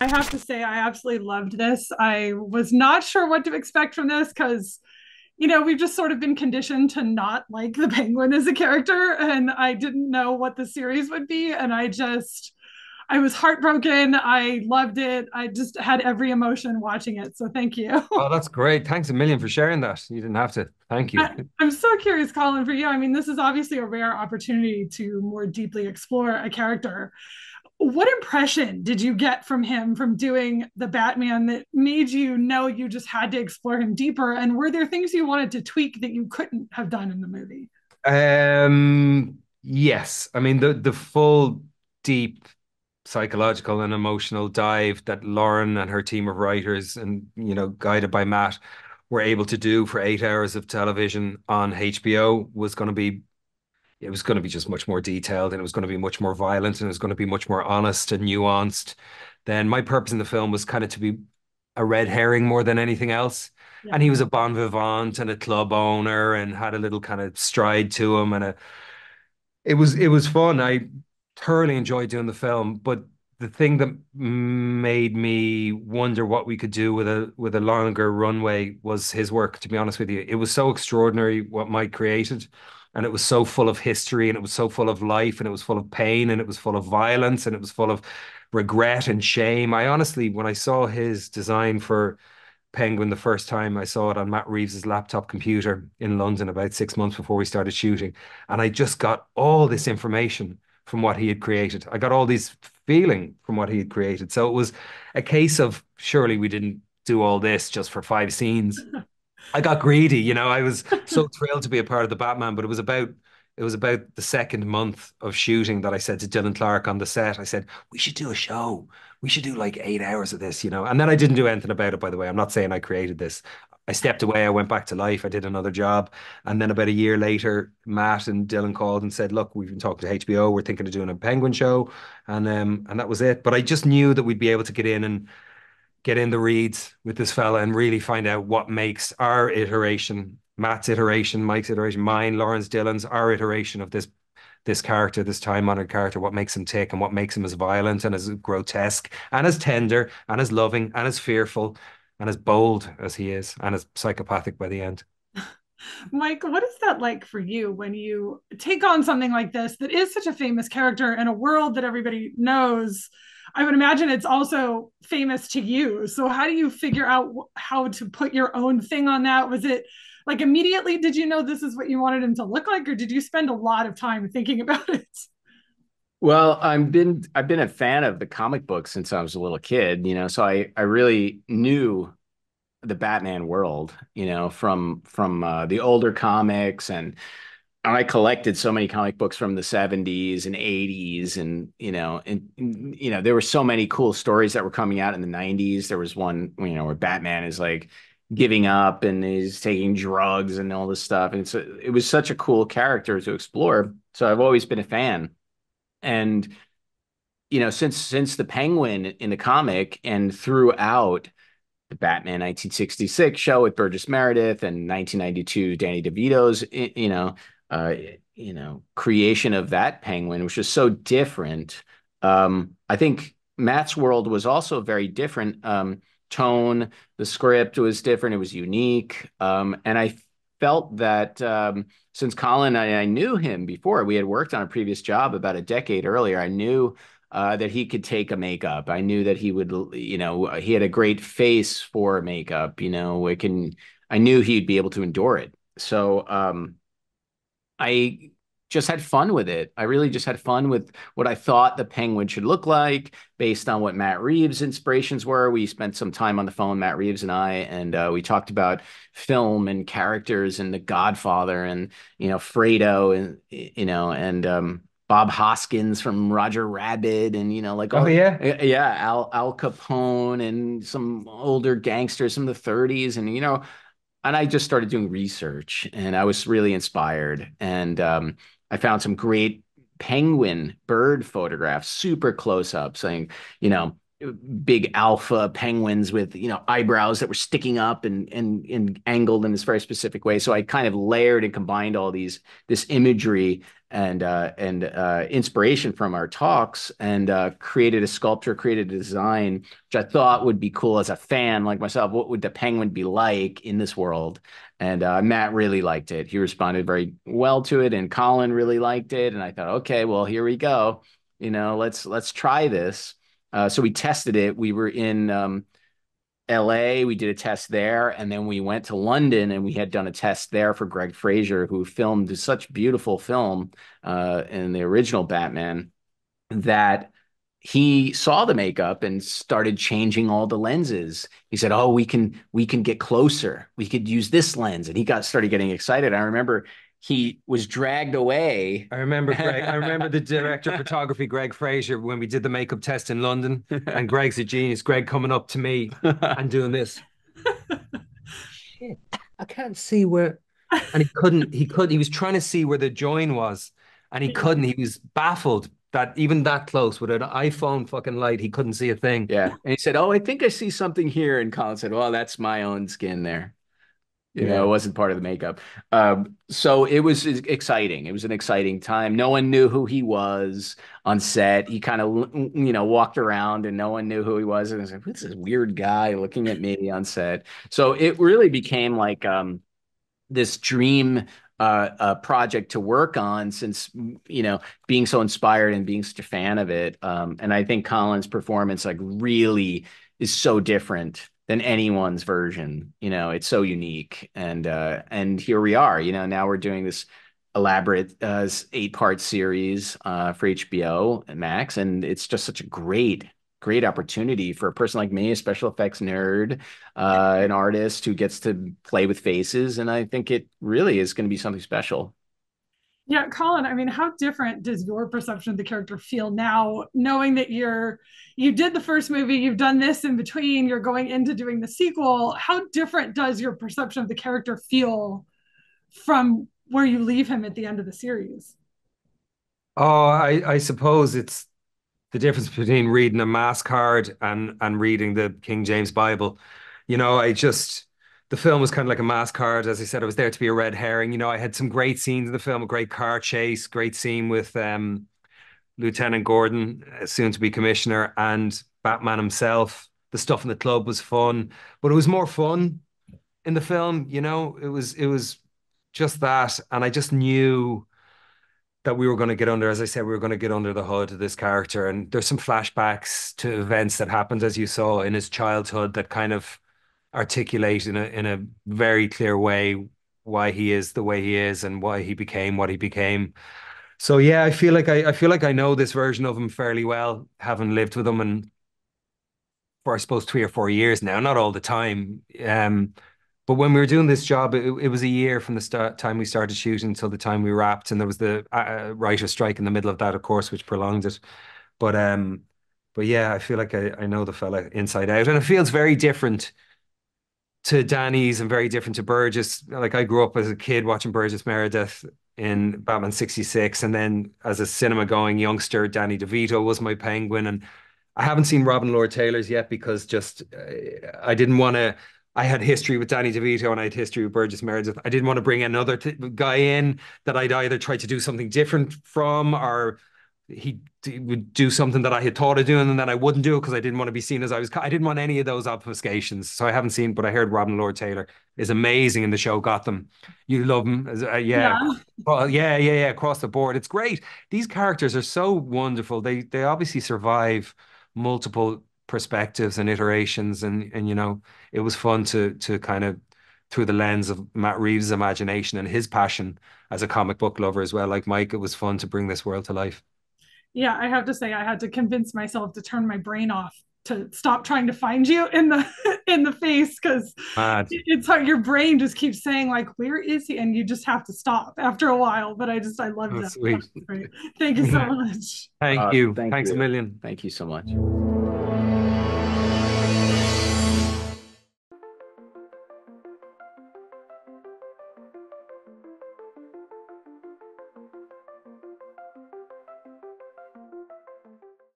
I have to say, I absolutely loved this. I was not sure what to expect from this because, you know, we've just sort of been conditioned to not like the penguin as a character. And I didn't know what the series would be. And I just, I was heartbroken. I loved it. I just had every emotion watching it. So thank you. Oh, that's great. Thanks a million for sharing that. You didn't have to. Thank you. I, am so curious, Colin, for you. I mean, this is obviously a rare opportunity to more deeply explore a character what impression did you get from him from doing the Batman that made you know you just had to explore him deeper? And were there things you wanted to tweak that you couldn't have done in the movie? Um, yes. I mean, the, the full, deep psychological and emotional dive that Lauren and her team of writers and, you know, guided by Matt were able to do for eight hours of television on HBO was going to be it was going to be just much more detailed and it was going to be much more violent and it was going to be much more honest and nuanced, then my purpose in the film was kind of to be a red herring more than anything else. Yeah. And he was a bon vivant and a club owner and had a little kind of stride to him and a it was it was fun. I thoroughly enjoyed doing the film, but the thing that made me wonder what we could do with a with a longer runway was his work. To be honest with you, it was so extraordinary what Mike created, and it was so full of history and it was so full of life and it was full of pain and it was full of violence and it was full of regret and shame i honestly when i saw his design for penguin the first time i saw it on matt reeves's laptop computer in london about six months before we started shooting and i just got all this information from what he had created i got all these feeling from what he had created so it was a case of surely we didn't do all this just for five scenes I got greedy, you know. I was so thrilled to be a part of the Batman, but it was about it was about the second month of shooting that I said to Dylan Clark on the set, I said, we should do a show. We should do like eight hours of this, you know. And then I didn't do anything about it, by the way. I'm not saying I created this. I stepped away, I went back to life, I did another job. And then about a year later, Matt and Dylan called and said, Look, we've been talking to HBO, we're thinking of doing a penguin show. And um, and that was it. But I just knew that we'd be able to get in and get in the reads with this fella and really find out what makes our iteration, Matt's iteration, Mike's iteration, mine, Lawrence Dillon's, our iteration of this this character, this time-honored character, what makes him tick and what makes him as violent and as grotesque and as tender and as loving and as fearful and as bold as he is and as psychopathic by the end. Mike, what is that like for you when you take on something like this that is such a famous character in a world that everybody knows? I would imagine it's also famous to you. So how do you figure out how to put your own thing on that? Was it like immediately did you know this is what you wanted him to look like or did you spend a lot of time thinking about it? Well, I've been I've been a fan of the comic book since I was a little kid, you know, so I I really knew the Batman world, you know, from from uh, the older comics and I collected so many comic books from the 70s and 80s and you know and you know there were so many cool stories that were coming out in the 90s there was one you know where Batman is like giving up and he's taking drugs and all this stuff and so it was such a cool character to explore so I've always been a fan and you know since since the Penguin in the comic and throughout the Batman 1966 show with Burgess Meredith and 1992 Danny DeVito's you know uh, you know creation of that penguin, which is so different. Um, I think Matt's world was also very different. Um, tone, the script was different. It was unique, um, and I felt that um, since Colin I, I knew him before, we had worked on a previous job about a decade earlier. I knew uh, that he could take a makeup. I knew that he would, you know, he had a great face for makeup. You know, it can. I knew he'd be able to endure it. So um, I just had fun with it. I really just had fun with what I thought the penguin should look like based on what Matt Reeves' inspirations were. We spent some time on the phone, Matt Reeves and I, and uh, we talked about film and characters and The Godfather and, you know, Fredo and, you know, and, um, Bob Hoskins from Roger Rabbit, and you know, like oh all, yeah, yeah, Al Al Capone, and some older gangsters from the '30s, and you know, and I just started doing research and I was really inspired. And um, I found some great penguin bird photographs, super close up, saying, you know, big alpha penguins with you know eyebrows that were sticking up and and and angled in this very specific way. So I kind of layered and combined all these this imagery and uh, and uh, inspiration from our talks and uh, created a sculpture, created a design, which I thought would be cool as a fan like myself. What would the penguin be like in this world? And uh, Matt really liked it. He responded very well to it, and Colin really liked it. And I thought, okay, well here we go. You know, let's let's try this uh, so we tested it. We were in um, LA, we did a test there, and then we went to London and we had done a test there for Greg Fraser, who filmed such beautiful film uh, in the original Batman that he saw the makeup and started changing all the lenses. He said, "Oh, we can we can get closer. We could use this lens." And he got started getting excited. I remember he was dragged away. I remember Greg. I remember the director of photography, Greg Fraser, when we did the makeup test in London. And Greg's a genius. Greg coming up to me and doing this. Shit, I can't see where. And he couldn't. He could. He was trying to see where the join was, and he couldn't. He was baffled that even that close with an iPhone fucking light, he couldn't see a thing. Yeah. And he said, "Oh, I think I see something here." And Colin said, "Well, that's my own skin there." you yeah. know it wasn't part of the makeup um, so it was exciting it was an exciting time no one knew who he was on set he kind of mm, mm, you know walked around and no one knew who he was and it was like what's this weird guy looking at me on set so it really became like um, this dream uh, uh project to work on since mm, you know being so inspired and being such a fan of it um, and i think colin's performance like really is so different than anyone's version. You know, it's so unique, and uh, and here we are. You know, now we're doing this elaborate uh, eight part series uh, for HBO Max, and it's just such a great great opportunity for a person like me, a special effects nerd, uh, an artist who gets to play with faces, and I think it really is going to be something special. Yeah, Colin, I mean, how different does your perception of the character feel now, knowing that you're you did the first movie, you've done this in between, you're going into doing the sequel. How different does your perception of the character feel from where you leave him at the end of the series? Oh, I, I suppose it's the difference between reading a mass card and and reading the King James Bible. You know, I just the film was kind of like a mass card. As I said, I was there to be a red herring. You know, I had some great scenes in the film, a great car chase, great scene with um, Lieutenant Gordon, uh, soon to be commissioner, and Batman himself. The stuff in the club was fun, but it was more fun in the film. You know, it was it was just that, and I just knew that we were going to get under. As I said, we were going to get under the hood of this character, and there's some flashbacks to events that happened, as you saw in his childhood, that kind of articulate in a in a very clear way why he is the way he is and why he became what he became. So yeah, I feel like I, I feel like I know this version of him fairly well, having lived with him and for I suppose three or four years now, not all the time. Um, but when we were doing this job, it, it was a year from the start, time we started shooting until the time we wrapped, and there was the uh, uh writer strike in the middle of that, of course, which prolonged it. But um, but yeah, I feel like I, I know the fella inside out, and it feels very different to Danny's and very different to Burgess. Like I grew up as a kid watching Burgess Meredith in Batman 66 and then as a cinema going youngster Danny DeVito was my penguin and I haven't seen Robin Lord Taylor's yet because just uh, I didn't want to I had history with Danny DeVito and I had history with Burgess Meredith. I didn't want to bring another t- guy in that I'd either try to do something different from or he d- would do something that I had thought of doing and then I wouldn't do it because I didn't want to be seen as I was. I didn't want any of those obfuscations. So I haven't seen, but I heard Robin Lord Taylor is amazing in the show Gotham. You love him. Uh, yeah. Yeah. Well, yeah. Yeah. Yeah. Across the board. It's great. These characters are so wonderful. They, they obviously survive multiple perspectives and iterations. And, and, you know, it was fun to, to kind of through the lens of Matt Reeves' imagination and his passion as a comic book lover as well. Like Mike, it was fun to bring this world to life yeah, I have to say I had to convince myself to turn my brain off to stop trying to find you in the in the face because it's how your brain just keeps saying like where is he and you just have to stop after a while but i just i love that sweet. thank you so much thank uh, you thank thanks you. a million thank you so much